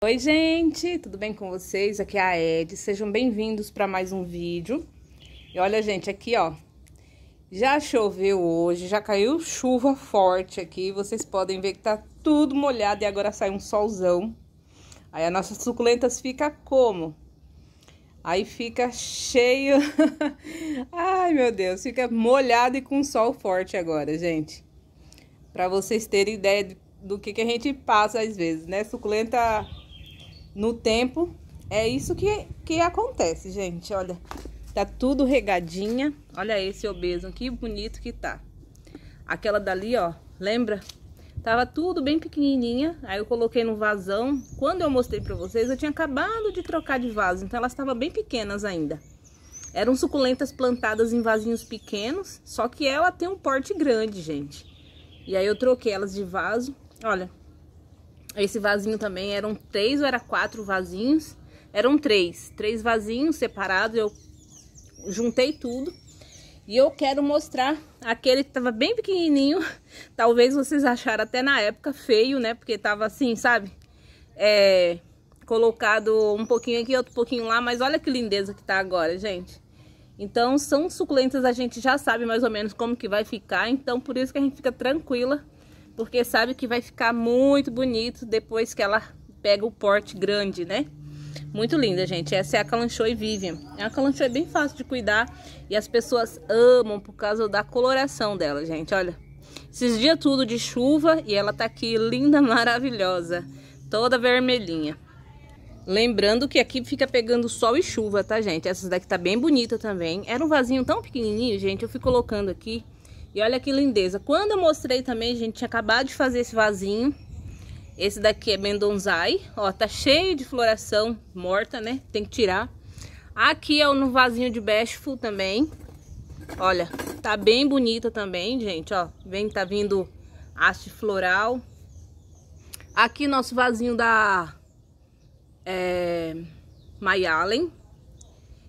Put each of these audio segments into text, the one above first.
Oi, gente, tudo bem com vocês? Aqui é a Ed, sejam bem-vindos para mais um vídeo. E olha, gente, aqui ó, já choveu hoje, já caiu chuva forte aqui, vocês podem ver que tá tudo molhado e agora sai um solzão. Aí as nossas suculentas fica como? Aí fica cheio, ai meu Deus, fica molhado e com sol forte agora, gente. Para vocês terem ideia do que, que a gente passa às vezes, né? Suculenta no tempo. É isso que, que acontece, gente. Olha, tá tudo regadinha. Olha esse obeso, que bonito que tá. Aquela dali, ó, lembra? Tava tudo bem pequenininha, aí eu coloquei no vasão. Quando eu mostrei pra vocês, eu tinha acabado de trocar de vaso, então elas estavam bem pequenas ainda. Eram suculentas plantadas em vasinhos pequenos, só que ela tem um porte grande, gente. E aí eu troquei elas de vaso. Olha, esse vasinho também eram três ou era quatro vasinhos? Eram três. Três vasinhos separados, eu juntei tudo. E eu quero mostrar aquele que tava bem pequenininho. Talvez vocês acharam até na época feio, né? Porque tava assim, sabe? É, colocado um pouquinho aqui, outro pouquinho lá. Mas olha que lindeza que tá agora, gente. Então, são suculentas, a gente já sabe mais ou menos como que vai ficar. Então, por isso que a gente fica tranquila porque sabe que vai ficar muito bonito depois que ela pega o porte grande, né? Muito linda, gente. Essa é a Calanchoe Vivian. A Calanchoe é bem fácil de cuidar e as pessoas amam por causa da coloração dela, gente. Olha, esses dias tudo de chuva e ela tá aqui linda, maravilhosa, toda vermelhinha. Lembrando que aqui fica pegando sol e chuva, tá, gente? Essa daqui tá bem bonita também. Era um vasinho tão pequenininho, gente, eu fui colocando aqui e olha que lindeza. Quando eu mostrei também, gente, tinha acabado de fazer esse vasinho. Esse daqui é Mendonzai. Ó, tá cheio de floração morta, né? Tem que tirar. Aqui é no vasinho de Bashful também. Olha, tá bem bonita também, gente, ó. Vem, tá vindo haste floral. Aqui nosso vasinho da é, Mayalen.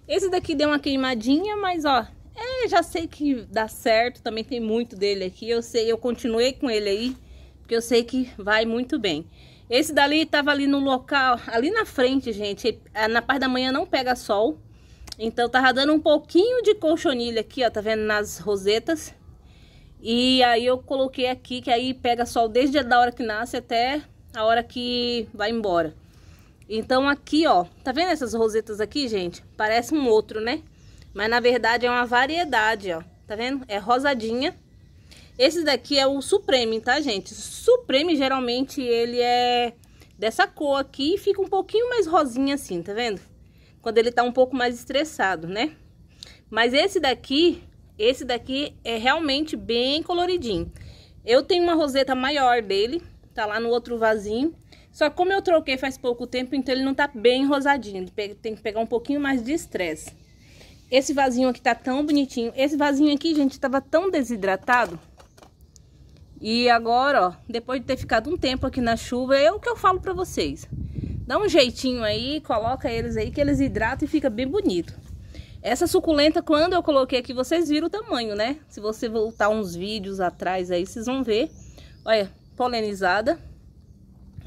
Esse daqui deu uma queimadinha, mas ó, é, já sei que dá certo, também tem muito dele aqui. Eu sei, eu continuei com ele aí, porque eu sei que vai muito bem. Esse dali tava ali no local, ali na frente, gente. É, na parte da manhã não pega sol. Então tava dando um pouquinho de colchonilha aqui, ó, tá vendo nas rosetas. E aí eu coloquei aqui, que aí pega sol desde a hora que nasce até a hora que vai embora. Então aqui, ó, tá vendo essas rosetas aqui, gente? Parece um outro, né? Mas na verdade é uma variedade, ó. Tá vendo? É rosadinha. Esse daqui é o Supreme, tá, gente? Supreme, geralmente, ele é dessa cor aqui e fica um pouquinho mais rosinha assim, tá vendo? Quando ele tá um pouco mais estressado, né? Mas esse daqui, esse daqui é realmente bem coloridinho. Eu tenho uma roseta maior dele, tá lá no outro vasinho. Só que como eu troquei faz pouco tempo, então ele não tá bem rosadinho. Tem que pegar um pouquinho mais de estresse. Esse vasinho aqui tá tão bonitinho. Esse vasinho aqui, gente, tava tão desidratado. E agora, ó, depois de ter ficado um tempo aqui na chuva, é o que eu falo pra vocês. Dá um jeitinho aí, coloca eles aí, que eles hidratam e fica bem bonito. Essa suculenta, quando eu coloquei aqui, vocês viram o tamanho, né? Se você voltar uns vídeos atrás aí, vocês vão ver. Olha, polenizada.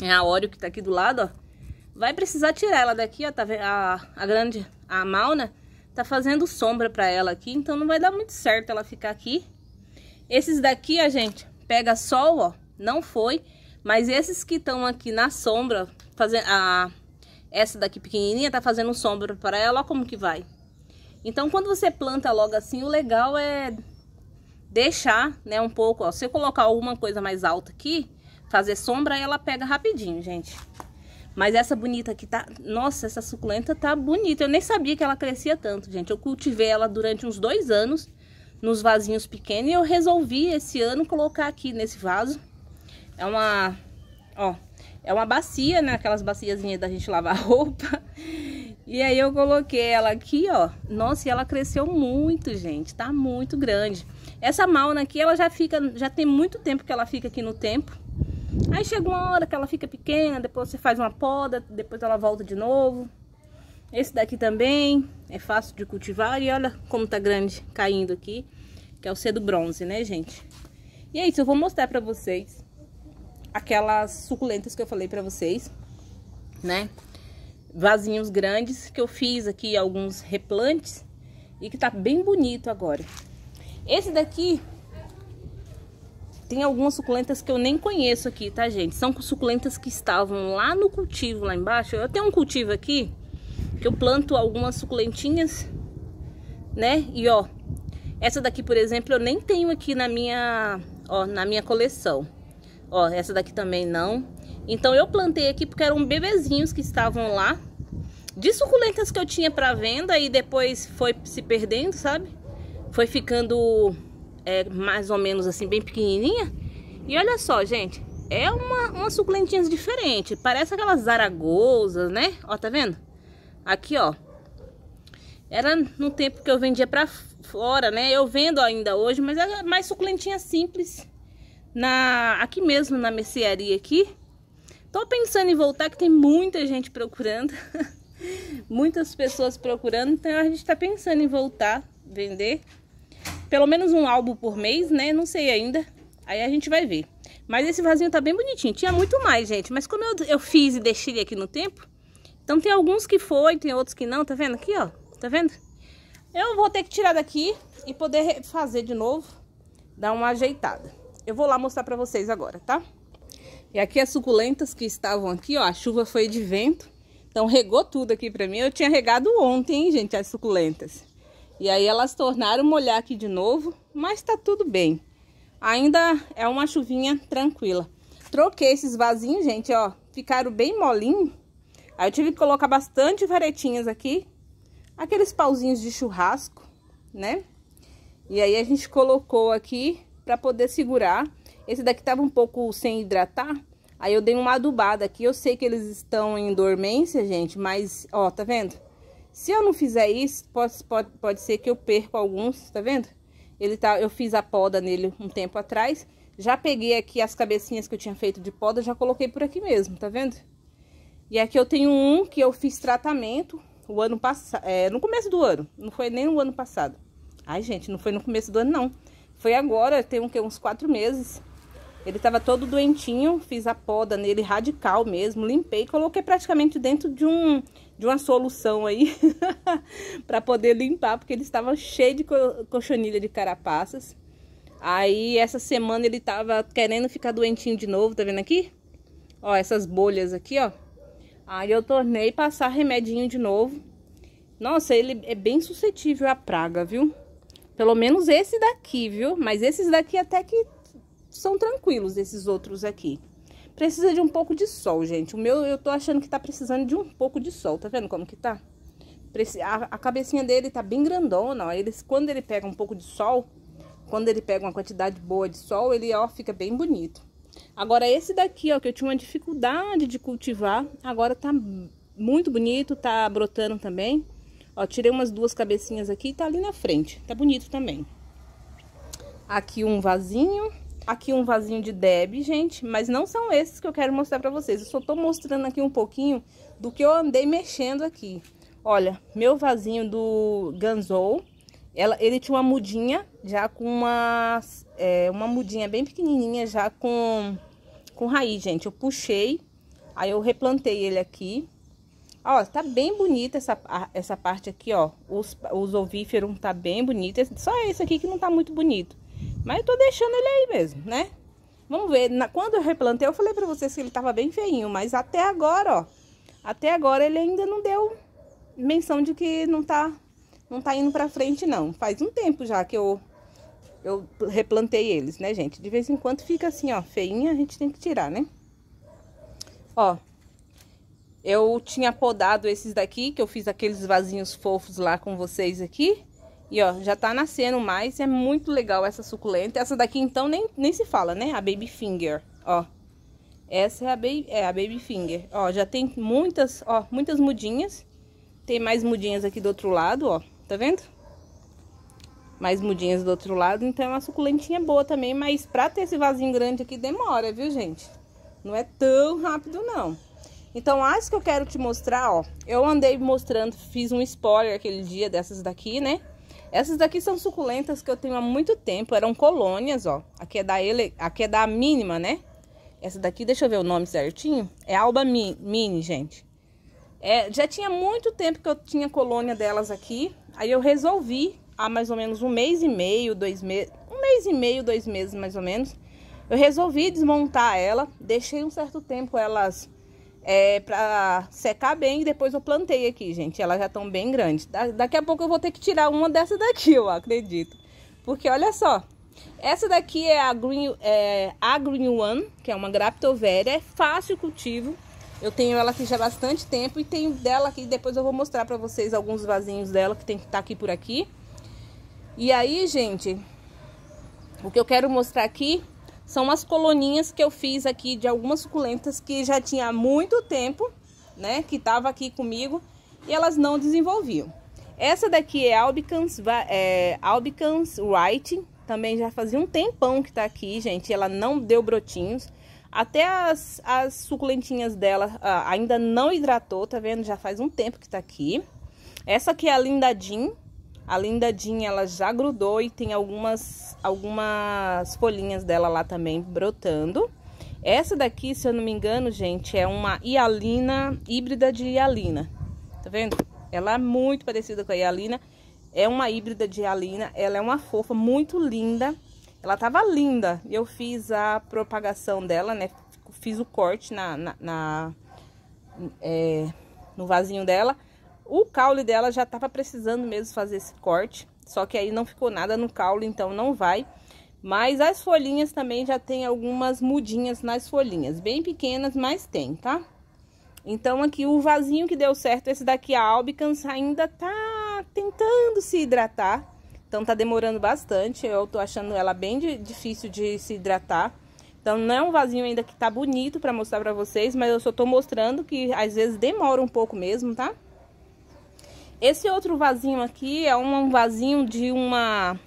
É a óleo que tá aqui do lado, ó. Vai precisar tirar ela daqui, ó, tá vendo? A, a grande, a né? Tá fazendo sombra pra ela aqui, então não vai dar muito certo ela ficar aqui. Esses daqui, a gente, pega sol, ó, não foi. Mas esses que estão aqui na sombra, fazendo a essa daqui pequenininha tá fazendo sombra para ela, ó como que vai. Então, quando você planta logo assim, o legal é deixar, né, um pouco, ó. Se eu colocar alguma coisa mais alta aqui, fazer sombra, ela pega rapidinho, gente. Mas essa bonita aqui tá. Nossa, essa suculenta tá bonita. Eu nem sabia que ela crescia tanto, gente. Eu cultivei ela durante uns dois anos nos vasinhos pequenos e eu resolvi esse ano colocar aqui nesse vaso. É uma. Ó, é uma bacia, né? Aquelas baciazinhas da gente lavar roupa. E aí eu coloquei ela aqui, ó. Nossa, e ela cresceu muito, gente. Tá muito grande. Essa mauna aqui, ela já fica, já tem muito tempo que ela fica aqui no tempo. Aí chega uma hora que ela fica pequena, depois você faz uma poda, depois ela volta de novo. Esse daqui também é fácil de cultivar e olha como tá grande caindo aqui, que é o cedo bronze, né, gente? E é isso, eu vou mostrar pra vocês aquelas suculentas que eu falei pra vocês, né? Vasinhos grandes que eu fiz aqui alguns replantes e que tá bem bonito agora. Esse daqui tem algumas suculentas que eu nem conheço aqui, tá, gente? São suculentas que estavam lá no cultivo, lá embaixo. Eu tenho um cultivo aqui, que eu planto algumas suculentinhas, né? E, ó, essa daqui, por exemplo, eu nem tenho aqui na minha, ó, na minha coleção. Ó, essa daqui também não. Então, eu plantei aqui porque eram bebezinhos que estavam lá. De suculentas que eu tinha para venda e depois foi se perdendo, sabe? Foi ficando é mais ou menos assim, bem pequenininha. E olha só, gente, é uma, uma suculentinha diferente. Parece aquelas zaragozas, né? Ó, tá vendo? Aqui, ó. Era no tempo que eu vendia pra fora, né? Eu vendo ainda hoje, mas é mais suculentinha simples. Na, aqui mesmo, na mercearia aqui. Tô pensando em voltar, que tem muita gente procurando. Muitas pessoas procurando, então a gente tá pensando em voltar, vender pelo menos um álbum por mês, né? Não sei ainda. Aí a gente vai ver. Mas esse vasinho tá bem bonitinho. Tinha muito mais, gente. Mas como eu, eu fiz e deixei aqui no tempo, então tem alguns que foi, tem outros que não. Tá vendo aqui, ó? Tá vendo? Eu vou ter que tirar daqui e poder fazer de novo. Dar uma ajeitada. Eu vou lá mostrar pra vocês agora, tá? E aqui as suculentas que estavam aqui, ó. A chuva foi de vento. Então regou tudo aqui pra mim. Eu tinha regado ontem, hein, gente, as suculentas. E aí elas tornaram molhar aqui de novo, mas tá tudo bem. Ainda é uma chuvinha tranquila. Troquei esses vasinhos, gente, ó, ficaram bem molinhos. Aí eu tive que colocar bastante varetinhas aqui, aqueles pauzinhos de churrasco, né? E aí a gente colocou aqui para poder segurar. Esse daqui tava um pouco sem hidratar, aí eu dei uma adubada aqui. Eu sei que eles estão em dormência, gente, mas ó, tá vendo? Se eu não fizer isso, pode, pode, pode ser que eu perca alguns, tá vendo? Ele tá, eu fiz a poda nele um tempo atrás. Já peguei aqui as cabecinhas que eu tinha feito de poda, já coloquei por aqui mesmo, tá vendo? E aqui eu tenho um que eu fiz tratamento o ano passado, é, no começo do ano. Não foi nem no ano passado. Ai, gente, não foi no começo do ano, não. Foi agora, tem um, que, uns quatro meses ele estava todo doentinho, fiz a poda nele radical mesmo, limpei, coloquei praticamente dentro de um de uma solução aí para poder limpar, porque ele estava cheio de co cochonilha de carapaças. Aí essa semana ele estava querendo ficar doentinho de novo, tá vendo aqui? Ó, essas bolhas aqui, ó. Aí eu tornei passar remedinho de novo. Nossa, ele é bem suscetível à praga, viu? Pelo menos esse daqui, viu? Mas esses daqui até que são tranquilos esses outros aqui. Precisa de um pouco de sol, gente. O meu eu tô achando que tá precisando de um pouco de sol. Tá vendo como que tá? A, cabecinha dele tá bem grandona. Ele, quando ele pega um pouco de sol, quando ele pega uma quantidade boa de sol, ele ó, fica bem bonito. Agora esse daqui, ó, que eu tinha uma dificuldade de cultivar, agora tá muito bonito, tá brotando também. Ó, tirei umas duas cabecinhas aqui e tá ali na frente. Tá bonito também. Aqui um vasinho aqui um vasinho de Deb, gente, mas não são esses que eu quero mostrar pra vocês. Eu só tô mostrando aqui um pouquinho do que eu andei mexendo aqui. Olha, meu vasinho do Ganzou, ela, ele tinha uma mudinha, já com uma, é, uma mudinha bem pequenininha, já com, com raiz, gente. Eu puxei, aí eu replantei ele aqui. Ó, tá bem bonita essa, essa parte aqui, ó. Os, os ovíferos tá bem bonito. Só esse aqui que não tá muito bonito. Mas eu tô deixando ele aí mesmo, né? Vamos ver. Na, quando eu replantei, eu falei pra vocês que ele tava bem feinho. Mas até agora, ó. Até agora ele ainda não deu menção de que não tá, não tá indo pra frente, não. Faz um tempo já que eu, eu replantei eles, né, gente? De vez em quando fica assim, ó, feinha, a gente tem que tirar, né? Ó. Eu tinha podado esses daqui, que eu fiz aqueles vasinhos fofos lá com vocês aqui. E ó, já tá nascendo mais, é muito legal essa suculenta. Essa daqui então nem, nem se fala, né? A Baby Finger, ó. Essa é a, baby, é a Baby Finger. Ó, já tem muitas, ó, muitas mudinhas. Tem mais mudinhas aqui do outro lado, ó. Tá vendo? mais mudinhas do outro lado. Então é uma suculentinha boa também, mas pra ter esse vasinho grande aqui demora, viu, gente? Não é tão rápido, não. Então, acho que eu quero te mostrar, ó, eu andei mostrando, fiz um spoiler aquele dia dessas daqui, né? Essas daqui são suculentas que eu tenho há muito tempo, eram colônias, ó. Aqui é da, ele... aqui é da mínima, né? Essa daqui, deixa eu ver o nome certinho. É Alba Mini, gente. É, já tinha muito tempo que eu tinha colônia delas aqui. Aí eu resolvi, há mais ou menos um mês e meio, dois meses... Um mês e meio, dois meses mais ou menos. Eu resolvi desmontar ela. Deixei um certo tempo elas é, para secar bem. E depois eu plantei aqui, gente. Elas já estão bem grandes. Da daqui a pouco eu vou ter que tirar uma dessa daqui, eu acredito. Porque olha só. Essa daqui é a Green, é, a Green One, que é uma graptovéria É fácil cultivo. Eu tenho ela aqui já há bastante tempo e tenho dela aqui. Depois eu vou mostrar para vocês alguns vasinhos dela que tem que estar tá aqui por aqui. E aí, gente, o que eu quero mostrar aqui são as coloninhas que eu fiz aqui de algumas suculentas que já tinha muito tempo, né? Que tava aqui comigo e elas não desenvolviam. Essa daqui é Albicans, é, Albicans White, também já fazia um tempão que tá aqui, gente. Ela não deu brotinhos. Até as, as suculentinhas dela ah, ainda não hidratou, tá vendo? Já faz um tempo que tá aqui. Essa aqui é a Linda Jean. A Linda Jean, ela já grudou e tem algumas algumas folhinhas dela lá também brotando. Essa daqui, se eu não me engano, gente, é uma hialina, híbrida de hialina. Tá vendo? Ela é muito parecida com a hialina. É uma híbrida de hialina. Ela é uma fofa, muito linda. Ela tava linda. Eu fiz a propagação dela, né? Fiz o corte na, na, na é, no vasinho dela. O caule dela já tava precisando mesmo fazer esse corte. Só que aí não ficou nada no caule, então não vai. Mas as folhinhas também já tem algumas mudinhas nas folhinhas, bem pequenas, mas tem, tá? Então aqui o vasinho que deu certo, esse daqui a Albicans ainda tá tentando se hidratar. Então tá demorando bastante, eu tô achando ela bem de, difícil de se hidratar. Então não é um vasinho ainda que tá bonito para mostrar para vocês, mas eu só tô mostrando que às vezes demora um pouco mesmo, tá? Esse outro vasinho aqui é um vasinho de uma...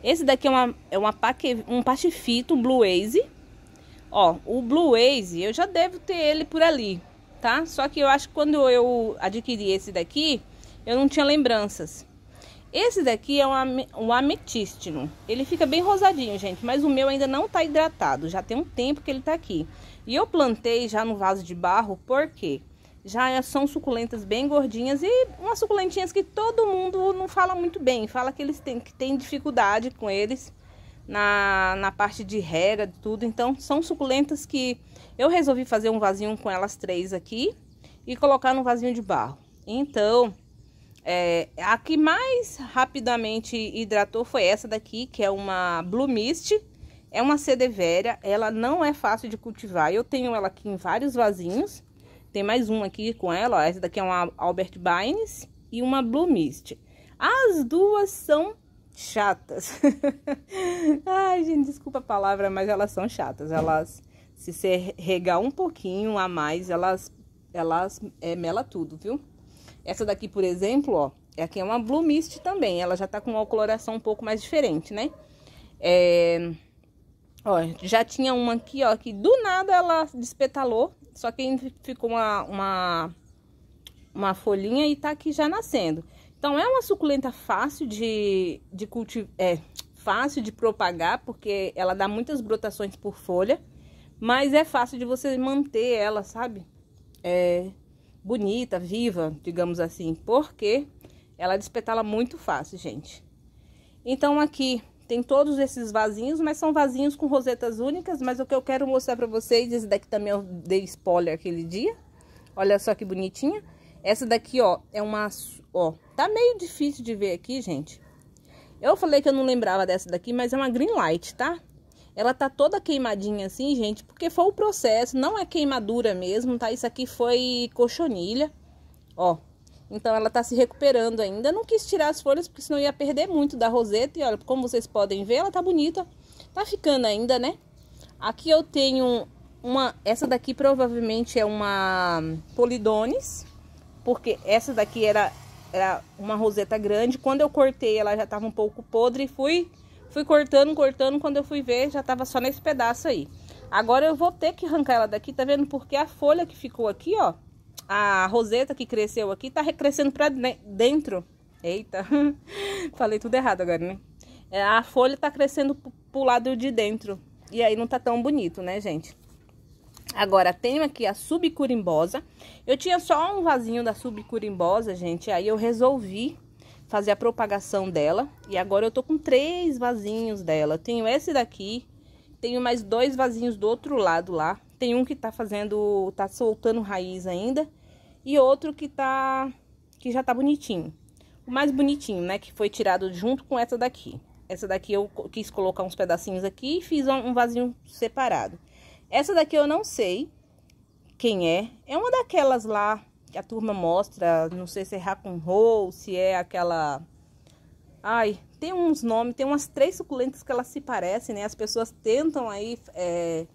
Esse daqui é, uma, é uma paque, um pastifito, um Blue Aze. Ó, o Blue Aze, eu já devo ter ele por ali, tá? Só que eu acho que quando eu adquiri esse daqui, eu não tinha lembranças. Esse daqui é um, um ametístino. Ele fica bem rosadinho, gente, mas o meu ainda não tá hidratado. Já tem um tempo que ele tá aqui. E eu plantei já no vaso de barro, por quê? já são suculentas bem gordinhas e umas suculentinhas que todo mundo não fala muito bem, fala que eles têm que tem dificuldade com eles na, na parte de rega de tudo. Então são suculentas que eu resolvi fazer um vasinho com elas três aqui e colocar num vasinho de barro. Então, é, a que mais rapidamente hidratou foi essa daqui, que é uma Blue Mist. É uma sedevéria, ela não é fácil de cultivar. Eu tenho ela aqui em vários vasinhos. Tem mais uma aqui com ela, ó. Essa daqui é uma Albert Bynes e uma Blue Mist. As duas são chatas. Ai, gente, desculpa a palavra, mas elas são chatas. Elas, se você regar um pouquinho a mais, elas, elas é, mela tudo, viu? Essa daqui, por exemplo, ó, é aqui é uma Blue Mist também. Ela já tá com uma coloração um pouco mais diferente, né? É... Ó, já tinha uma aqui, ó, que do nada ela despetalou. Só que ficou uma, uma, uma folhinha e tá aqui já nascendo. Então, é uma suculenta fácil de, de cultivar, é, fácil de propagar, porque ela dá muitas brotações por folha. Mas é fácil de você manter ela, sabe? É bonita, viva, digamos assim, porque ela despetala muito fácil, gente. Então, aqui tem todos esses vasinhos, mas são vasinhos com rosetas únicas. Mas o que eu quero mostrar pra vocês, esse daqui também eu dei spoiler aquele dia. Olha só que bonitinha. Essa daqui, ó, é uma... Ó, tá meio difícil de ver aqui, gente. Eu falei que eu não lembrava dessa daqui, mas é uma green light, tá? Ela tá toda queimadinha assim, gente, porque foi o processo, não é queimadura mesmo, tá? Isso aqui foi cochonilha, ó. Então ela está se recuperando ainda. Não quis tirar as folhas porque senão ia perder muito da roseta. E olha, como vocês podem ver, ela tá bonita. Tá ficando ainda, né? Aqui eu tenho uma... Essa daqui provavelmente é uma polidones. Porque essa daqui era, era uma roseta grande. Quando eu cortei ela já estava um pouco podre. Fui, fui cortando, cortando. Quando eu fui ver já estava só nesse pedaço aí. Agora eu vou ter que arrancar ela daqui, tá vendo? Porque a folha que ficou aqui, ó a roseta que cresceu aqui tá crescendo para dentro. Eita, falei tudo errado agora, né? É, a folha tá crescendo pro lado de dentro. E aí não tá tão bonito, né, gente? Agora, tenho aqui a subcurimbosa. Eu tinha só um vasinho da subcurimbosa, gente. Aí eu resolvi fazer a propagação dela. E agora eu tô com três vasinhos dela. Tenho esse daqui. Tenho mais dois vasinhos do outro lado lá. Tem um que tá fazendo, tá soltando raiz ainda. E outro que tá, que já tá bonitinho. O mais bonitinho, né? Que foi tirado junto com essa daqui. Essa daqui eu quis colocar uns pedacinhos aqui e fiz um vasinho separado. Essa daqui eu não sei quem é. É uma daquelas lá que a turma mostra, não sei se é roll, se é aquela... Ai, tem uns nomes, tem umas três suculentas que elas se parecem, né? As pessoas tentam aí é,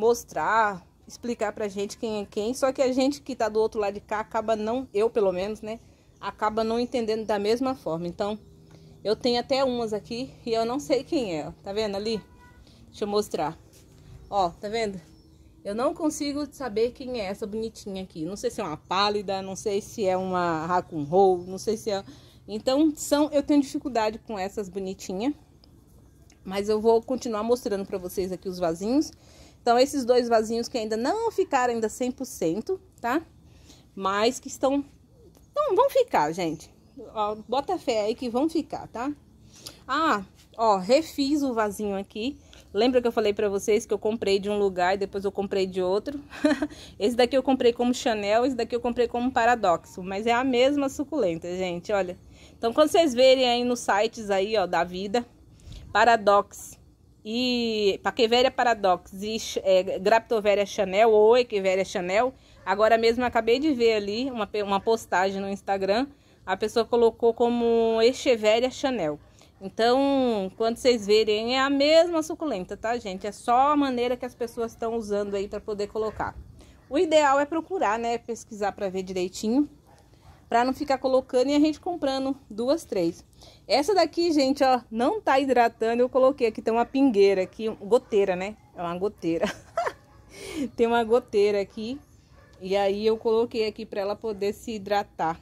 mostrar, explicar pra gente quem é quem. Só que a gente que tá do outro lado de cá acaba não, eu pelo menos, né? Acaba não entendendo da mesma forma. Então, eu tenho até umas aqui e eu não sei quem é. Tá vendo ali? Deixa eu mostrar. Ó, tá vendo? Eu não consigo saber quem é essa bonitinha aqui. Não sei se é uma pálida, não sei se é uma raccoon roll, não sei se é... Então, são, eu tenho dificuldade com essas bonitinhas. Mas eu vou continuar mostrando para vocês aqui os vasinhos. Então, esses dois vasinhos que ainda não ficaram ainda 100%, tá? Mas que estão... Então, vão ficar, gente. Ó, bota fé aí que vão ficar, tá? Ah, ó, refiz o vasinho aqui. Lembra que eu falei pra vocês que eu comprei de um lugar e depois eu comprei de outro? esse daqui eu comprei como Chanel, esse daqui eu comprei como Paradoxo. Mas é a mesma suculenta, gente, olha. Então, quando vocês verem aí nos sites aí, ó, da vida, Paradox e Paqueveria Paradox e é, Graptoveria Chanel ou Equeveria Chanel. Agora mesmo acabei de ver ali uma, uma postagem no Instagram, a pessoa colocou como Echeveria Chanel. Então, quando vocês verem, é a mesma suculenta, tá, gente? É só a maneira que as pessoas estão usando aí para poder colocar. O ideal é procurar, né? Pesquisar para ver direitinho para não ficar colocando e a gente comprando duas, três. Essa daqui, gente, ó, não tá hidratando. Eu coloquei aqui, tem uma pingueira aqui, goteira, né? É uma goteira. tem uma goteira aqui. E aí eu coloquei aqui para ela poder se hidratar.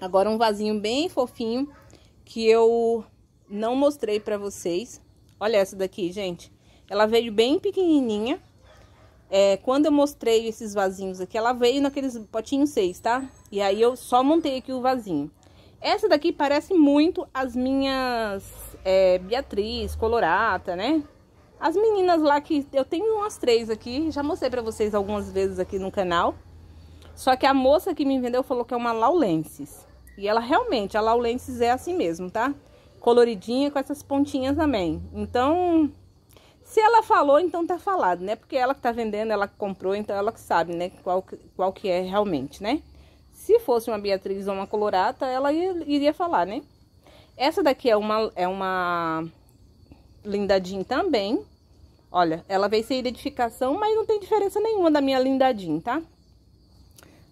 Agora um vasinho bem fofinho que eu não mostrei para vocês. Olha essa daqui, gente. Ela veio bem pequenininha. É, quando eu mostrei esses vasinhos aqui, ela veio naqueles potinhos seis, tá? E aí eu só montei aqui o vasinho. Essa daqui parece muito as minhas é, Beatriz, Colorata, né? As meninas lá que... Eu tenho umas três aqui, já mostrei pra vocês algumas vezes aqui no canal. Só que a moça que me vendeu falou que é uma Laulensis. E ela realmente, a Laulensis é assim mesmo, tá? Coloridinha com essas pontinhas também. Então, se ela falou, então tá falado, né? Porque ela que tá vendendo, ela que comprou, então ela que sabe, né? Qual, qual que é realmente, né? Se fosse uma Beatriz ou uma Colorata, ela iria falar, né? Essa daqui é uma, é uma Lindadinha também. Olha, ela veio sem identificação, mas não tem diferença nenhuma da minha Lindadinha, tá?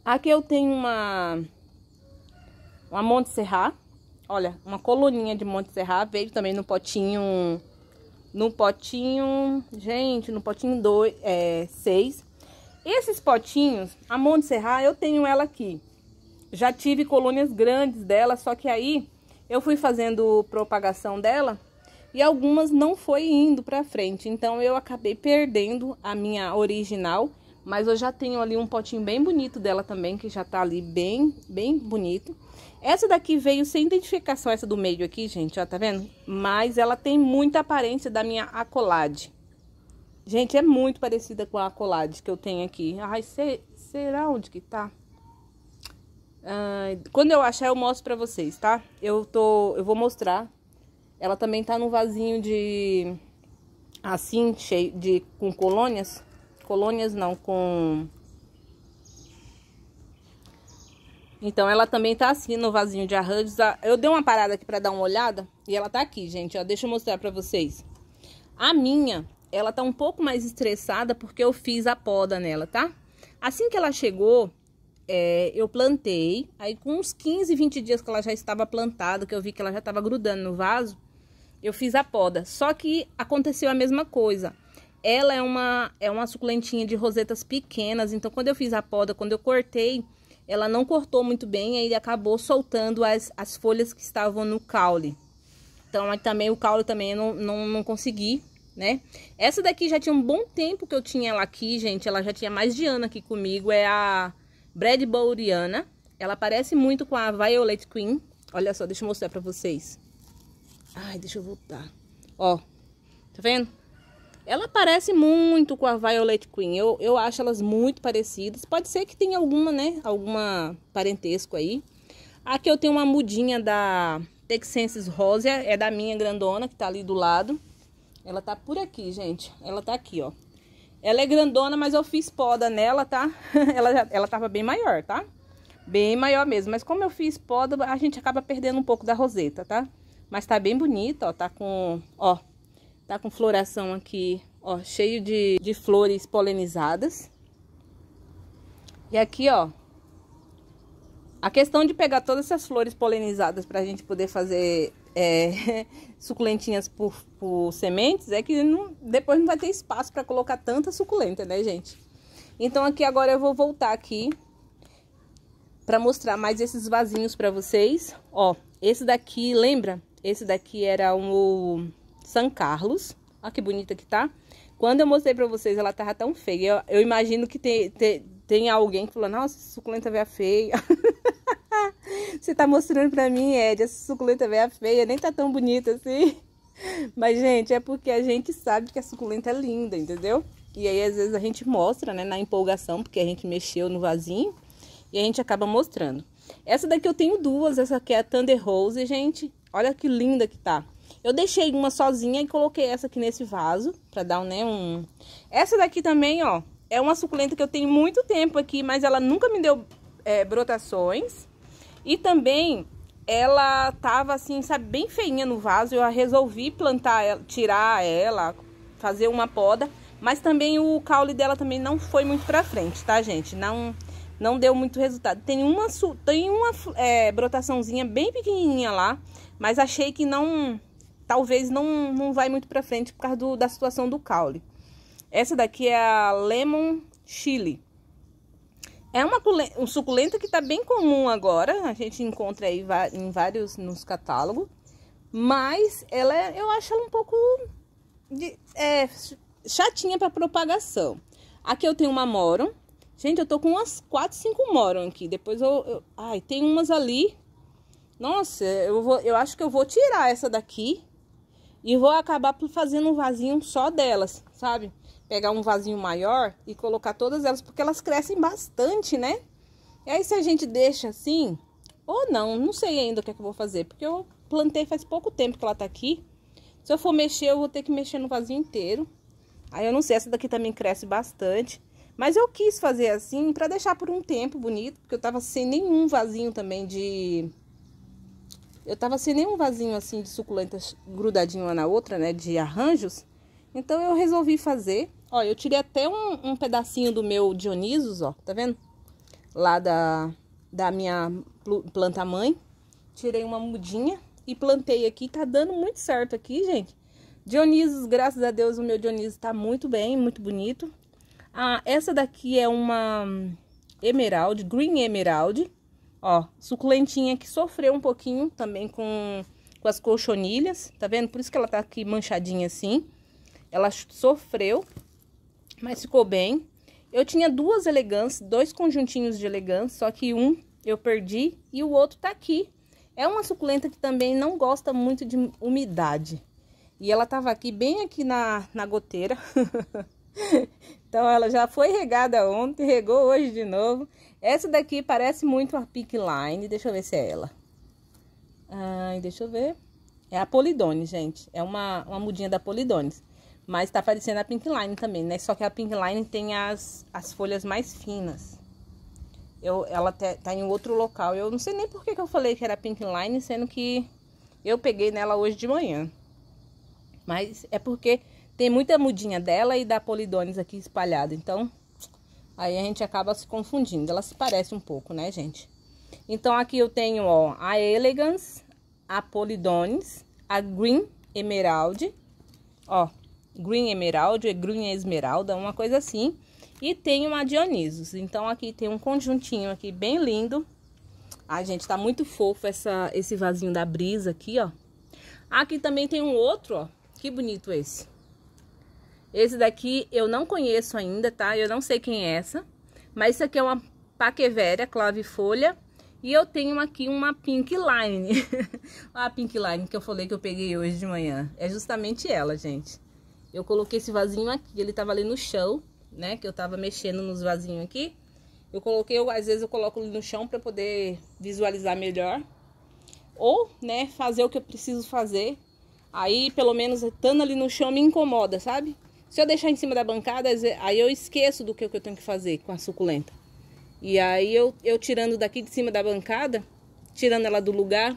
Aqui eu tenho uma... Uma Montserrat. Olha, uma coluninha de Montserrat. Veio também no potinho no potinho, gente, no potinho 6. É, seis. Esses potinhos, a Montserrat, eu tenho ela aqui. Já tive colônias grandes dela, só que aí eu fui fazendo propagação dela e algumas não foi indo para frente. Então eu acabei perdendo a minha original, mas eu já tenho ali um potinho bem bonito dela também, que já tá ali bem, bem bonito. Essa daqui veio sem identificação, essa do meio aqui, gente, ó, tá vendo? Mas ela tem muita aparência da minha acolade. Gente, é muito parecida com a acolade que eu tenho aqui. Ai, será onde que tá? Ah, quando eu achar, eu mostro pra vocês, tá? Eu, tô, eu vou mostrar. Ela também tá num vasinho de... Assim, cheio de... Com colônias. Colônias não, com Então, ela também tá assim no vasinho de arranjos. Eu dei uma parada aqui pra dar uma olhada e ela tá aqui, gente, ó. Deixa eu mostrar pra vocês. A minha, ela tá um pouco mais estressada porque eu fiz a poda nela, tá? Assim que ela chegou, é, eu plantei. Aí, com uns 15, 20 dias que ela já estava plantada, que eu vi que ela já estava grudando no vaso, eu fiz a poda. Só que aconteceu a mesma coisa. Ela é uma, é uma suculentinha de rosetas pequenas, então quando eu fiz a poda, quando eu cortei ela não cortou muito bem e acabou soltando as, as folhas que estavam no caule. Então, aí também o caule também não, não, não consegui, né? Essa daqui já tinha um bom tempo que eu tinha ela aqui, gente. Ela já tinha mais de ano aqui comigo. É a Brad Bouriana. Ela parece muito com a Violet Queen. Olha só, deixa eu mostrar pra vocês. Ai, deixa eu voltar. Ó, tá vendo? Ela parece muito com a Violet Queen. Eu, eu acho elas muito parecidas. Pode ser que tenha alguma, né? Alguma parentesco aí. Aqui eu tenho uma mudinha da Texensis Rosa. É da minha grandona, que tá ali do lado. Ela tá por aqui, gente. Ela tá aqui, ó. Ela é grandona, mas eu fiz poda nela, tá? ela, ela tava bem maior, tá? Bem maior mesmo. Mas como eu fiz poda, a gente acaba perdendo um pouco da roseta, tá? Mas tá bem bonita, ó. Tá com... Ó, Tá com floração aqui, ó, cheio de, de flores polinizadas. E aqui, ó, a questão de pegar todas essas flores polinizadas para a gente poder fazer é, suculentinhas por, por, sementes é que não, depois não vai ter espaço para colocar tanta suculenta, né, gente? Então aqui agora eu vou voltar aqui para mostrar mais esses vasinhos para vocês. Ó, esse daqui, lembra? Esse daqui era um San Carlos. Olha que bonita que tá. Quando eu mostrei pra vocês, ela tava tão feia. Eu, eu imagino que tem, tem, tem alguém que falou, nossa, suculenta veia feia. Você tá mostrando pra mim, Ed, essa suculenta veia feia, nem tá tão bonita assim. Mas, gente, é porque a gente sabe que a suculenta é linda, entendeu? E aí, às vezes, a gente mostra, né, na empolgação, porque a gente mexeu no vasinho e a gente acaba mostrando. Essa daqui eu tenho duas, essa aqui é a Thunder Rose, gente. Olha que linda que tá. Eu deixei uma sozinha e coloquei essa aqui nesse vaso para dar um, né, um... Essa daqui também, ó, é uma suculenta que eu tenho muito tempo aqui, mas ela nunca me deu é, brotações. E também ela tava assim, sabe, bem feinha no vaso. Eu resolvi plantar, tirar ela, fazer uma poda. Mas também o caule dela também não foi muito pra frente, tá, gente? Não não deu muito resultado. Tem uma, tem uma é, brotaçãozinha bem pequenininha lá, mas achei que não talvez não, não vai muito para frente por causa do, da situação do caule. Essa daqui é a Lemon Chili. É uma um suculenta que está bem comum agora, a gente encontra aí em vários nos catálogos, mas ela é, eu acho ela um pouco de, é, chatinha para propagação. Aqui eu tenho uma moron. Gente, eu tô com umas 4, 5 moron aqui. Depois eu, eu ai, tem umas ali. Nossa, eu vou eu acho que eu vou tirar essa daqui e vou acabar fazendo um vasinho só delas, sabe? Pegar um vasinho maior e colocar todas elas, porque elas crescem bastante, né? E aí, se a gente deixa assim, ou não, não sei ainda o que é que eu vou fazer, porque eu plantei faz pouco tempo que ela tá aqui. Se eu for mexer, eu vou ter que mexer no vasinho inteiro. Aí eu não sei, essa daqui também cresce bastante. Mas eu quis fazer assim para deixar por um tempo bonito, porque eu tava sem nenhum vasinho também de eu tava sem nenhum vasinho assim de suculentas grudadinho uma na outra, né? De arranjos. Então eu resolvi fazer. Ó, eu tirei até um, um pedacinho do meu Dionisos, ó, tá vendo? Lá da, da minha planta mãe. Tirei uma mudinha e plantei aqui. Tá dando muito certo aqui, gente. Dionisos, graças a Deus, o meu Dionisos tá muito bem, muito bonito. Ah, essa daqui é uma Emerald, Green Emerald. Ó, suculentinha que sofreu um pouquinho também com, com as colchonilhas, tá vendo? Por isso que ela tá aqui manchadinha assim. Ela sofreu, mas ficou bem. Eu tinha duas elegâncias, dois conjuntinhos de elegância, só que um eu perdi e o outro tá aqui. É uma suculenta que também não gosta muito de umidade. E ela tava aqui, bem aqui na, na goteira. então, ela já foi regada ontem, regou hoje de novo. Essa daqui parece muito a pink Line. Deixa eu ver se é ela. Ai, deixa eu ver. É a Polidone, gente. É uma, uma mudinha da Polidone. Mas tá parecendo a Pink Line também, né? Só que a Pink Line tem as, as folhas mais finas. Eu, ela te, tá, tá em outro local. Eu não sei nem por que, que eu falei que era Pink Line, sendo que eu peguei nela hoje de manhã. Mas é porque tem muita mudinha dela e da Polidones aqui espalhada. Então, Aí a gente acaba se confundindo. Ela se parece um pouco, né, gente? Então, aqui eu tenho, ó, a Elegance, a Polidones, a Green Emerald, ó, Green Emerald, Green Esmeralda, uma coisa assim. E tenho a Dionisos. Então, aqui tem um conjuntinho aqui bem lindo. Ai, ah, gente, tá muito fofo essa, esse vasinho da brisa aqui, ó. Aqui também tem um outro, ó. Que bonito esse. Esse daqui eu não conheço ainda, tá? Eu não sei quem é essa. Mas isso aqui é uma paquevéria, folha. E eu tenho aqui uma pink line. a pink line que eu falei que eu peguei hoje de manhã. É justamente ela, gente. Eu coloquei esse vasinho aqui, ele tava tá ali no chão, né? Que eu tava mexendo nos vasinhos aqui. Eu coloquei, eu, às vezes eu coloco ele no chão para poder visualizar melhor. Ou, né, fazer o que eu preciso fazer. Aí, pelo menos, estando ali no chão me incomoda, sabe? Se eu deixar em cima da bancada, aí eu esqueço do que, eu tenho que fazer com a suculenta. E aí eu, eu tirando daqui de cima da bancada, tirando ela do lugar,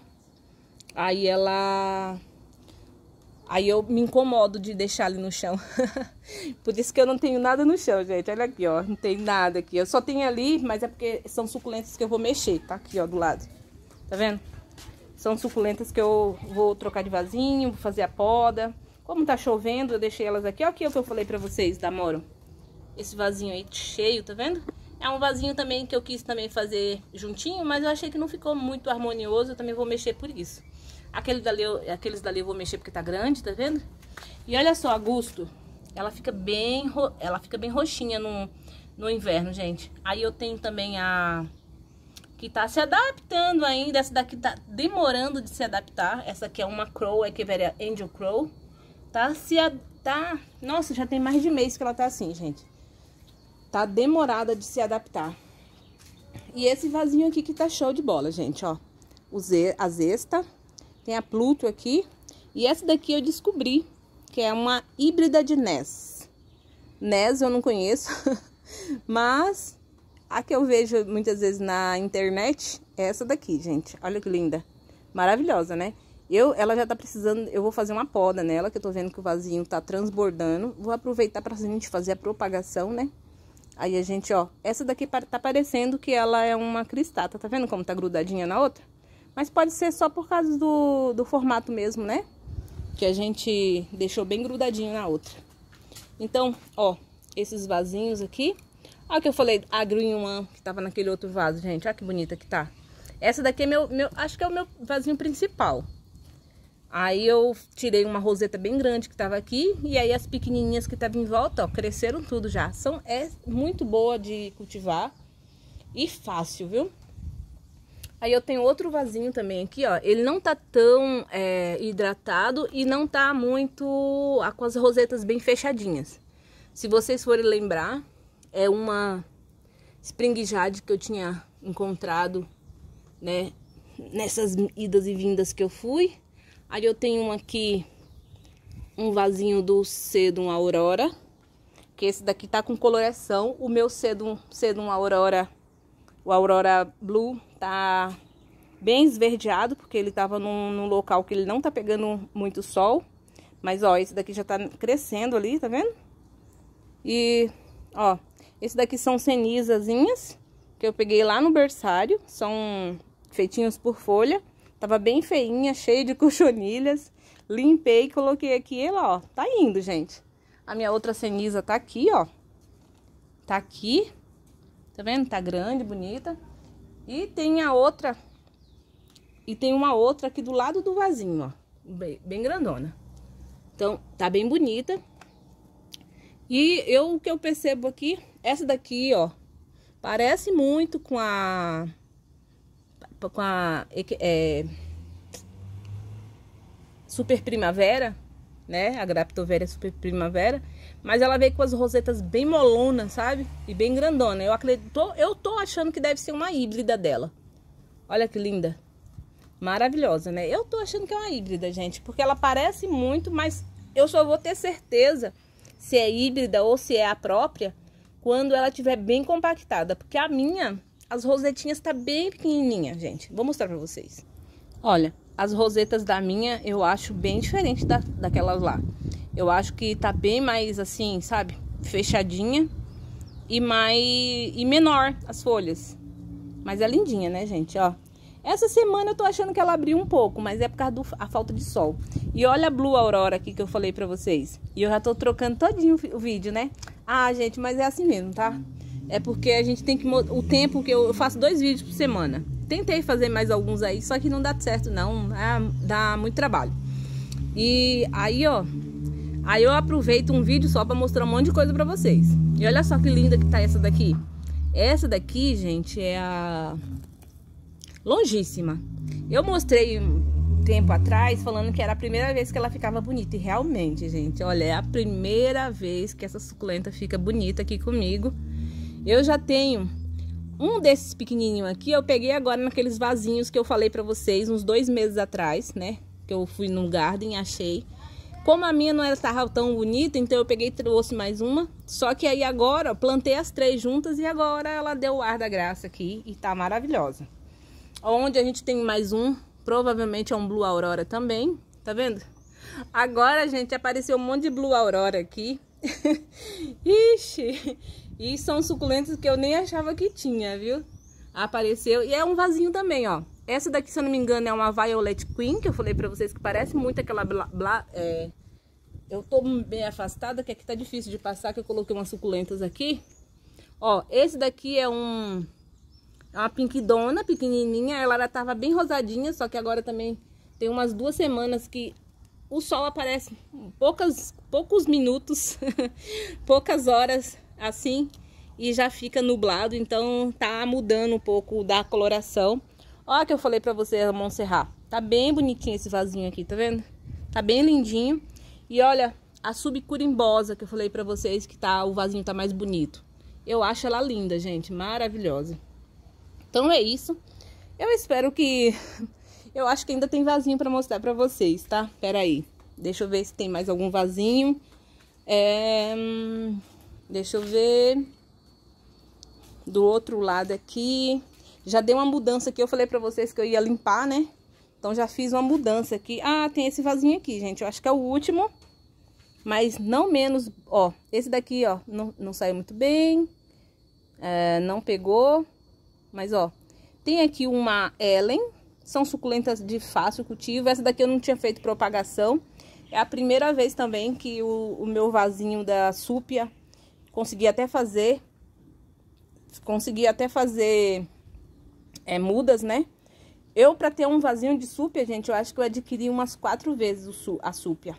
aí ela. Aí eu me incomodo de deixar ali no chão. Por isso que eu não tenho nada no chão, gente. Olha aqui, ó. Não tem nada aqui. Eu só tenho ali, mas é porque são suculentas que eu vou mexer. Tá aqui, ó, do lado. Tá vendo? São suculentas que eu vou trocar de vasinho, vou fazer a poda. Como tá chovendo, eu deixei elas aqui. Olha aqui o que eu falei pra vocês da Moro. Esse vasinho aí cheio, tá vendo? É um vasinho também que eu quis também fazer juntinho, mas eu achei que não ficou muito harmonioso. Eu também vou mexer por isso. Aquele dali, aqueles dali eu vou mexer porque tá grande, tá vendo? E olha só, a gosto. Ela fica bem, ela fica bem roxinha no, no inverno, gente. Aí eu tenho também a que tá se adaptando ainda. Essa daqui tá demorando de se adaptar. Essa aqui é uma Crow, é que Angel Crow. Tá se a, tá, nossa, já tem mais de mês que ela tá assim, gente. Tá demorada de se adaptar. E esse vasinho aqui que tá show de bola, gente, ó. Usei a zesta, tem a Pluto aqui, e essa daqui eu descobri que é uma híbrida de Ness. Ness eu não conheço, mas a que eu vejo muitas vezes na internet é essa daqui, gente. Olha que linda. Maravilhosa, né? Eu, ela já está precisando, eu vou fazer uma poda nela, que eu estou vendo que o vasinho está transbordando. Vou aproveitar para a gente fazer a propagação, né? Aí a gente, ó, essa daqui tá parecendo que ela é uma cristata, tá vendo como tá grudadinha na outra? Mas pode ser só por causa do, do formato mesmo, né? Que a gente deixou bem grudadinho na outra. Então, ó, esses vasinhos aqui. Olha que eu falei, a Green uma, que tava naquele outro vaso, gente. Olha que bonita que tá. Essa daqui é meu, meu acho que é o meu vasinho principal. Aí eu tirei uma roseta bem grande que estava aqui e aí as pequenininhas que estavam em volta, ó, cresceram tudo já. São é muito boa de cultivar e fácil, viu? Aí eu tenho outro vasinho também aqui, ó. Ele não tá tão é, hidratado e não tá muito ah, com as rosetas bem fechadinhas. Se vocês forem lembrar, é uma spring jade que eu tinha encontrado, né? Nessas idas e vindas que eu fui. Aí eu tenho aqui um vasinho do Sedum Aurora, que esse daqui tá com coloração. O meu Sedum, Sedum Aurora, o Aurora Blue, tá bem esverdeado, porque ele tava num, num local que ele não tá pegando muito sol. Mas, ó, esse daqui já tá crescendo ali, tá vendo? E, ó, esse daqui são cenizazinhas que eu peguei lá no berçário, são feitinhos por folha. Tava bem feinha, cheia de colchonilhas. Limpei e coloquei aqui ela, ó. Tá indo, gente. A minha outra ceniza tá aqui, ó. Tá aqui. Tá vendo? Tá grande, bonita. E tem a outra. E tem uma outra aqui do lado do vasinho, ó. Bem, bem grandona. Então, tá bem bonita. E eu, o que eu percebo aqui, essa daqui, ó, parece muito com a com a é, super primavera, né? A Graptovera super primavera, mas ela veio com as rosetas bem molonas, sabe? E bem grandona. Eu acredito, eu tô achando que deve ser uma híbrida dela. Olha que linda. Maravilhosa, né? Eu tô achando que é uma híbrida, gente, porque ela parece muito, mas eu só vou ter certeza se é híbrida ou se é a própria quando ela estiver bem compactada, porque a minha as rosetinhas tá bem pequenininha, gente. Vou mostrar pra vocês. Olha, as rosetas da minha eu acho bem diferente da, daquelas lá. Eu acho que tá bem mais assim, sabe? Fechadinha e mais e menor as folhas. Mas é lindinha, né, gente? Ó. Essa semana eu tô achando que ela abriu um pouco, mas é por causa da falta de sol. E olha a Blue Aurora aqui que eu falei pra vocês. E eu já tô trocando todinho o vídeo, né? Ah, gente, mas é assim mesmo, tá? É porque a gente tem que. O tempo que eu, faço dois vídeos por semana. Tentei fazer mais alguns aí, só que não dá certo, não. Ah, dá muito trabalho. E aí, ó. Aí eu aproveito um vídeo só para mostrar um monte de coisa para vocês. E olha só que linda que tá essa daqui. Essa daqui, gente, é a longíssima. Eu mostrei um tempo atrás falando que era a primeira vez que ela ficava bonita. E realmente, gente, olha, é a primeira vez que essa suculenta fica bonita aqui comigo. Eu já tenho um desses pequenininho aqui, eu peguei agora naqueles vasinhos que eu falei pra vocês uns dois meses atrás, né? Que eu fui no garden e achei. Como a minha não era tão bonita, então eu peguei e trouxe mais uma. Só que aí agora, ó, plantei as três juntas e agora ela deu o ar da graça aqui e tá maravilhosa. Onde a gente tem mais um, provavelmente é um Blue Aurora também, tá vendo? Agora, gente, apareceu um monte de Blue Aurora aqui. Ixi! E são suculentos que eu nem achava que tinha, viu? Apareceu. E é um vasinho também, ó. Essa daqui, se eu não me engano, é uma Violet Queen, que eu falei pra vocês que parece muito aquela... blá blá. é... Eu tô bem afastada, que aqui tá difícil de passar, que eu coloquei umas suculentas aqui. Ó, esse daqui é um... É uma Dona, pequenininha. Ela já tava bem rosadinha, só que agora também tem umas duas semanas que o sol aparece poucas, poucos minutos, poucas horas assim e já fica nublado, então tá mudando um pouco da coloração. olha que eu falei para vocês, a Montserrat. Tá bem bonitinho esse vasinho aqui, tá vendo? Tá bem lindinho. E olha, a subcurimbosa que eu falei para vocês que tá o vasinho tá mais bonito. Eu acho ela linda, gente, maravilhosa. Então é isso. Eu espero que eu acho que ainda tem vasinho para mostrar para vocês, tá? Pera aí. Deixa eu ver se tem mais algum vasinho. É... Hum, deixa eu ver. Do outro lado aqui. Já dei uma mudança aqui. Eu falei pra vocês que eu ia limpar, né? Então já fiz uma mudança aqui. Ah, tem esse vasinho aqui, gente. Eu acho que é o último. Mas não menos... Ó, esse daqui, ó. Não, não saiu muito bem. É, não pegou. Mas, ó. Tem aqui uma Ellen são suculentas de fácil cultivo. Essa daqui eu não tinha feito propagação. É a primeira vez também que o, o meu vasinho da súpia consegui até fazer. Consegui até fazer é, mudas, né? Eu, para ter um vasinho de súpia, gente, eu acho que eu adquiri umas quatro vezes a súpia.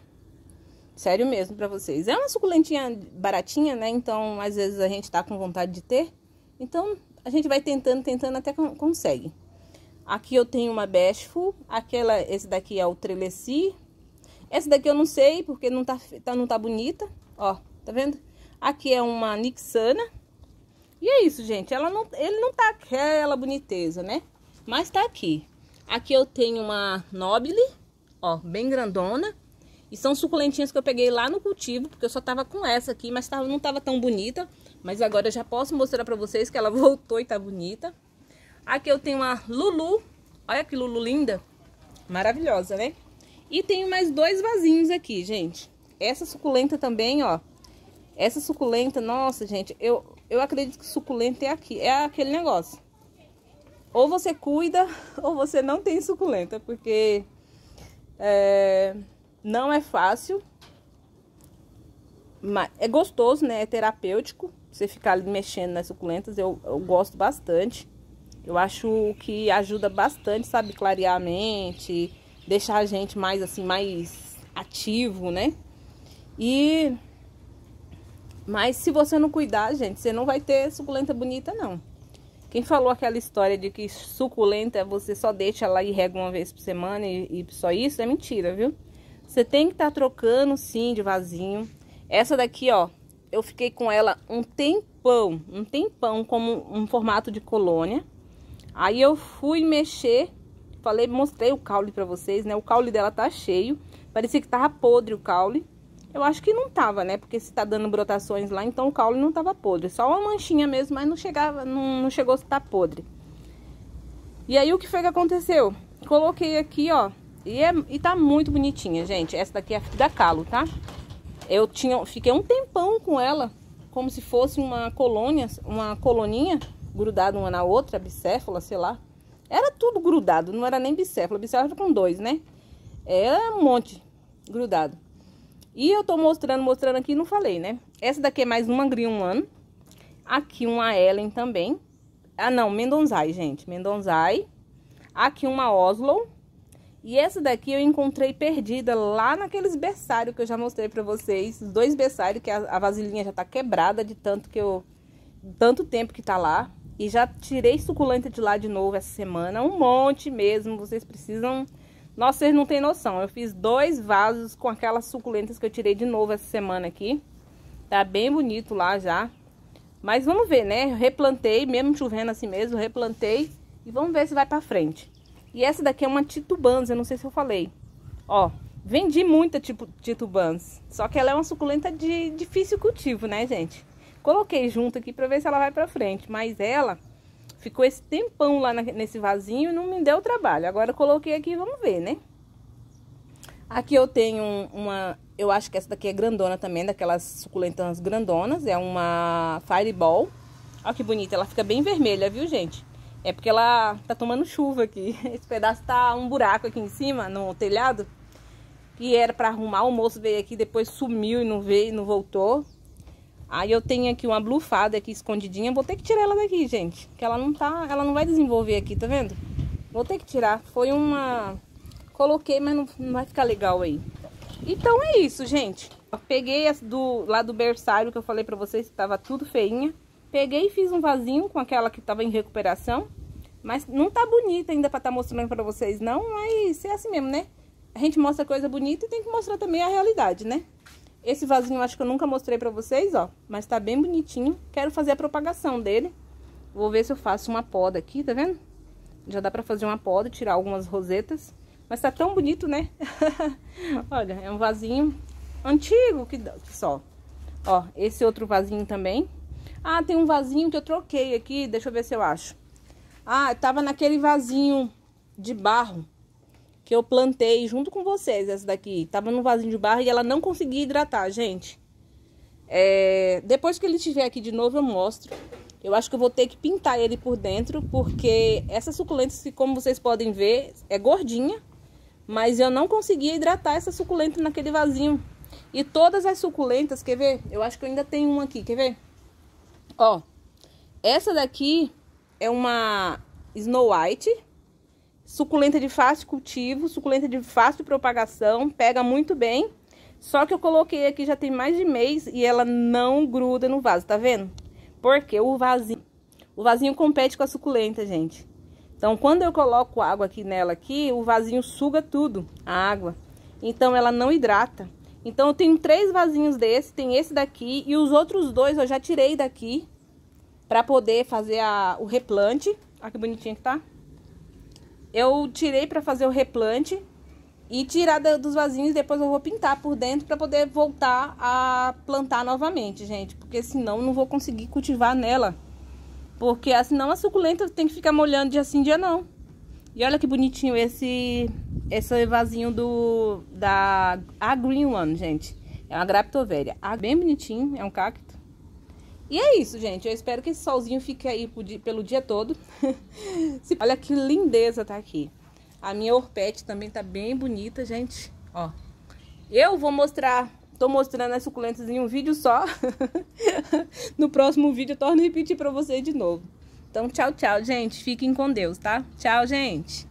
Sério mesmo para vocês. É uma suculentinha baratinha, né? Então, às vezes a gente tá com vontade de ter. Então, a gente vai tentando, tentando até consegue. Aqui eu tenho uma Bashful, aquela, esse daqui é o Treleci, Essa daqui eu não sei, porque não tá, tá, não tá bonita, ó, tá vendo? Aqui é uma Nixana. E é isso, gente, ela não, ele não tá aquela boniteza, né? Mas tá aqui. Aqui eu tenho uma Nobile, ó, bem grandona. E são suculentinhas que eu peguei lá no cultivo, porque eu só tava com essa aqui, mas tava, não tava tão bonita. Mas agora eu já posso mostrar pra vocês que ela voltou e tá bonita. Aqui eu tenho a Lulu. Olha que Lulu linda. Maravilhosa, né? E tenho mais dois vasinhos aqui, gente. Essa suculenta também, ó. Essa suculenta, nossa, gente, eu, eu acredito que suculenta é aqui. É aquele negócio. Ou você cuida, ou você não tem suculenta, porque é, não é fácil. Mas é gostoso, né? É terapêutico. Você ficar ali mexendo nas suculentas, eu, eu gosto bastante. Eu acho que ajuda bastante, sabe, clarear a mente, deixar a gente mais assim, mais ativo, né? E mas se você não cuidar, gente, você não vai ter suculenta bonita não. Quem falou aquela história de que suculenta é você só deixa ela e rega uma vez por semana e, e só isso é mentira, viu? Você tem que estar tá trocando sim de vasinho. Essa daqui, ó, eu fiquei com ela um tempão, um tempão como um formato de colônia. Aí eu fui mexer, falei, mostrei o caule pra vocês, né? O caule dela tá cheio, parecia que tava podre o caule. Eu acho que não tava, né? Porque se tá dando brotações lá, então o caule não tava podre. Só uma manchinha mesmo, mas não, chegava, não, não chegou a estar podre. E aí, o que foi que aconteceu? Coloquei aqui, ó. E, é, e tá muito bonitinha, gente. Essa daqui é da Calo, tá? Eu tinha, fiquei um tempão com ela, como se fosse uma colônia, uma coloninha grudado uma na outra, bicéfala, sei lá. Era tudo grudado, não era nem bicéfala, bicéfala com dois, né? Era é um monte grudado. E eu tô mostrando, mostrando aqui, não falei, né? Essa daqui é mais uma Green One. Aqui uma Ellen também. Ah, não, Mendonzai, gente. Mendonzai. Aqui uma Oslo. E essa daqui eu encontrei perdida lá naqueles berçários que eu já mostrei pra vocês. Os dois berçários, que a, a vasilhinha já tá quebrada de tanto que eu tanto tempo que tá lá. E já tirei suculenta de lá de novo essa semana. Um monte mesmo. Vocês precisam... Nossa, vocês não têm noção. Eu fiz dois vasos com aquelas suculentas que eu tirei de novo essa semana aqui. Tá bem bonito lá já. Mas vamos ver, né? Eu replantei, mesmo chovendo assim mesmo, replantei. E vamos ver se vai pra frente. E essa daqui é uma titubans, eu não sei se eu falei. Ó, vendi muita tipo titubans. Só que ela é uma suculenta de difícil cultivo, né, gente? Coloquei junto aqui para ver se ela vai para frente, mas ela ficou esse tempão lá nesse vasinho e não me deu trabalho. Agora coloquei aqui, vamos ver, né? Aqui eu tenho uma, eu acho que essa daqui é grandona também, daquelas suculentas grandonas, é uma Fireball. Olha que bonita, ela fica bem vermelha, viu, gente? É porque ela tá tomando chuva aqui. Esse pedaço tá um buraco aqui em cima, no telhado. E era para arrumar, o moço veio aqui, depois sumiu e não veio, não voltou. Aí eu tenho aqui uma blufada aqui escondidinha, vou ter que tirar ela daqui, gente, que ela não tá, ela não vai desenvolver aqui, tá vendo? Vou ter que tirar. Foi uma coloquei, mas não, não vai ficar legal aí. Então é isso, gente. Peguei peguei do lá do berçário que eu falei para vocês que tava tudo feinha. Peguei e fiz um vasinho com aquela que tava em recuperação. Mas não tá bonita ainda pra estar tá mostrando pra vocês, não. Mas é assim mesmo, né? A gente mostra coisa bonita e tem que mostrar também a realidade, né? Esse vasinho acho que eu nunca mostrei pra vocês, ó. Mas tá bem bonitinho. Quero fazer a propagação dele. Vou ver se eu faço uma poda aqui, tá vendo? Já dá pra fazer uma poda, tirar algumas rosetas. Mas tá tão bonito, né? Olha, é um vasinho antigo que, que só. Ó, esse outro vasinho também. Ah, tem um vasinho que eu troquei aqui. Deixa eu ver se eu acho. Ah, tava naquele vasinho de barro que eu plantei junto com vocês, essa daqui. Tava num vasinho de barro e ela não conseguia hidratar, gente. É... Depois que ele estiver aqui de novo, eu mostro. Eu acho que eu vou ter que pintar ele por dentro, porque essa suculenta, como vocês podem ver, é gordinha. Mas eu não conseguia hidratar essa suculenta naquele vasinho. E todas as suculentas, quer ver? Eu acho que eu ainda tenho uma aqui, quer ver? Ó, essa daqui é uma Snow White, Suculenta de fácil cultivo, suculenta de fácil propagação, pega muito bem. Só que eu coloquei aqui já tem mais de mês e ela não gruda no vaso, tá vendo? Porque o vasinho, o vasinho compete com a suculenta, gente. Então, quando eu coloco água aqui nela aqui, o vasinho suga tudo, a água. Então, ela não hidrata. Então, eu tenho três vasinhos desse, tem esse daqui e os outros dois eu já tirei daqui para poder fazer a, o replante. Olha que bonitinho que tá eu tirei para fazer o replante e tirar dos vasinhos, depois eu vou pintar por dentro para poder voltar a plantar novamente, gente, porque senão não vou conseguir cultivar nela. Porque senão a suculenta tem que ficar molhando dia sim, dia não. E olha que bonitinho esse esse vasinho do da a Green One, gente. É uma graptovelha. Ah, bem bonitinho, é um cacto. E é isso, gente. Eu espero que esse solzinho fique aí pelo dia todo. Olha que lindeza tá aqui. A minha orpete também tá bem bonita, gente. Ó. Eu vou mostrar... Tô mostrando as suculentas em um vídeo só. no próximo vídeo eu torno a repetir pra vocês de novo. Então, tchau, tchau, gente. Fiquem com Deus, tá? Tchau, gente.